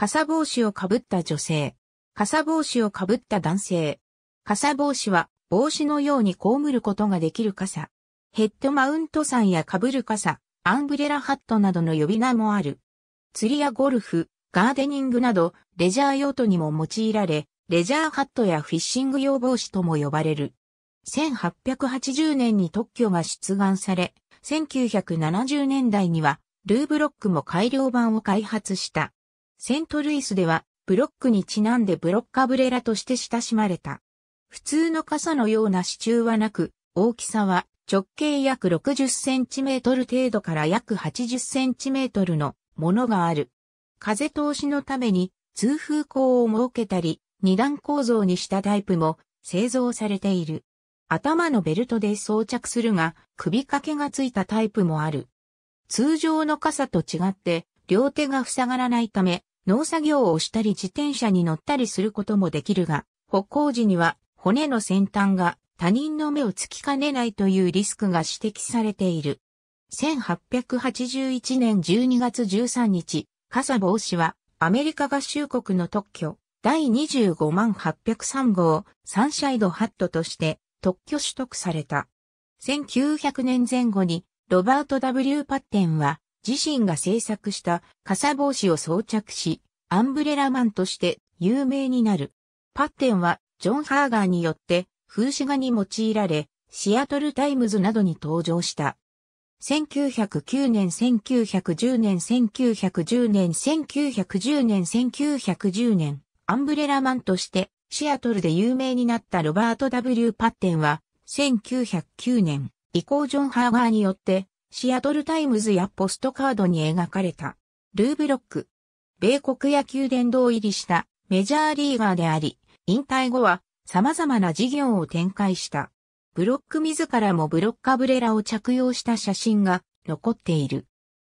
傘帽子をかぶった女性、傘帽子をかぶった男性。傘帽子は帽子のようにこむることができる傘。ヘッドマウントさんやかぶる傘、アンブレラハットなどの呼び名もある。釣りやゴルフ、ガーデニングなどレジャー用途にも用いられ、レジャーハットやフィッシング用帽子とも呼ばれる。1880年に特許が出願され、1970年代にはルーブロックも改良版を開発した。セントルイスでは、ブロックにちなんでブロッカブレラとして親しまれた。普通の傘のような支柱はなく、大きさは直径約60センチメートル程度から約80センチメートルのものがある。風通しのために通風口を設けたり、二段構造にしたタイプも製造されている。頭のベルトで装着するが、首掛けがついたタイプもある。通常の傘と違って、両手が塞がらないため、農作業をしたり自転車に乗ったりすることもできるが、歩行時には骨の先端が他人の目をつきかねないというリスクが指摘されている。1881年12月13日、傘帽子はアメリカ合衆国の特許第25万803号サンシャイドハットとして特許取得された。1900年前後にロバート W パッテンは自身が制作した傘帽子を装着し、アンブレラマンとして有名になる。パッテンはジョン・ハーガーによって風刺画に用いられ、シアトルタイムズなどに登場した。1909年、1910年、1910年、1910年、1910年、アンブレラマンとしてシアトルで有名になったロバート W. パッテンは、1909年、以降ジョン・ハーガーによってシアトルタイムズやポストカードに描かれた、ルーブロック。米国野球殿堂入りしたメジャーリーガーであり、引退後は様々な事業を展開した。ブロック自らもブロッカブレラを着用した写真が残っている。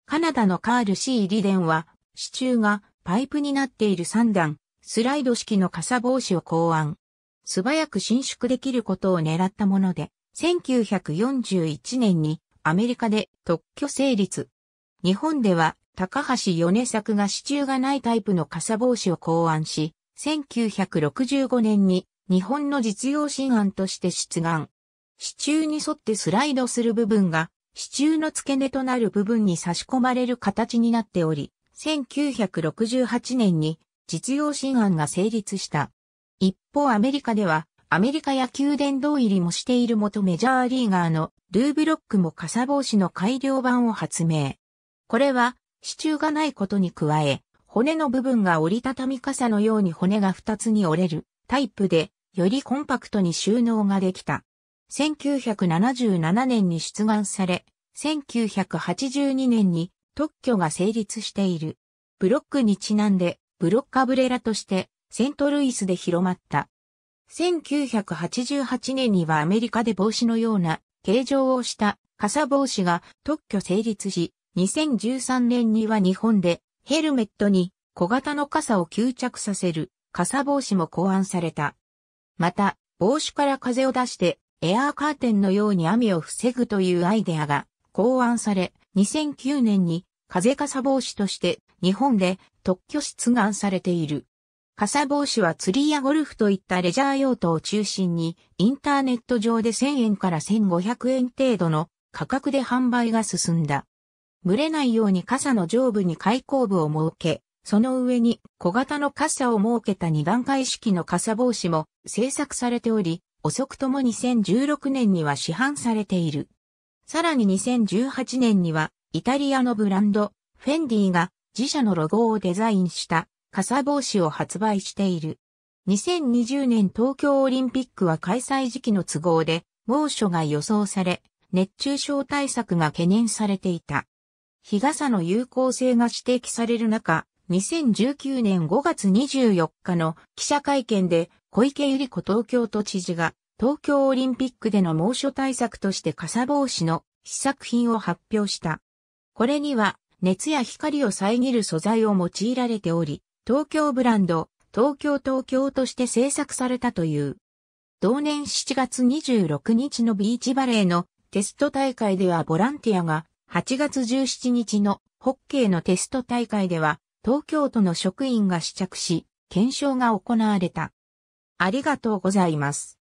カナダのカールシー・リデンは、支柱がパイプになっている3段、スライド式の傘帽子を考案。素早く伸縮できることを狙ったもので、1941年にアメリカで特許成立。日本では高橋米作が支柱がないタイプの傘帽子を考案し、1965年に日本の実用新案として出願。支柱に沿ってスライドする部分が支柱の付け根となる部分に差し込まれる形になっており、1968年に実用新案が成立した。一方アメリカではアメリカ野球殿堂入りもしている元メジャーリーガーのルーブロックも傘帽子の改良版を発明。これは支柱がないことに加え、骨の部分が折りたたみ傘のように骨が2つに折れるタイプで、よりコンパクトに収納ができた。1977年に出願され、1982年に特許が成立している。ブロックにちなんで、ブロッカブレラとして、セントルイスで広まった。1988年にはアメリカで帽子のような形状をした傘帽子が特許成立し、2013年には日本でヘルメットに小型の傘を吸着させる傘帽子も考案された。また、帽子から風を出してエアーカーテンのように雨を防ぐというアイデアが考案され、2009年に風傘帽子として日本で特許出願されている。傘帽子は釣りやゴルフといったレジャー用途を中心に、インターネット上で1000円から1500円程度の価格で販売が進んだ。群れないように傘の上部に開口部を設け、その上に小型の傘を設けた2段階式の傘帽子も製作されており、遅くとも2016年には市販されている。さらに2018年にはイタリアのブランド、フェンディが自社のロゴをデザインした傘帽子を発売している。2020年東京オリンピックは開催時期の都合で猛暑が予想され、熱中症対策が懸念されていた。日傘の有効性が指摘される中、2019年5月24日の記者会見で小池百合子東京都知事が東京オリンピックでの猛暑対策として傘帽子の試作品を発表した。これには熱や光を遮る素材を用いられており、東京ブランド、東京東京として制作されたという。同年7月26日のビーチバレーのテスト大会ではボランティアが、8月17日のホッケーのテスト大会では、東京都の職員が試着し、検証が行われた。ありがとうございます。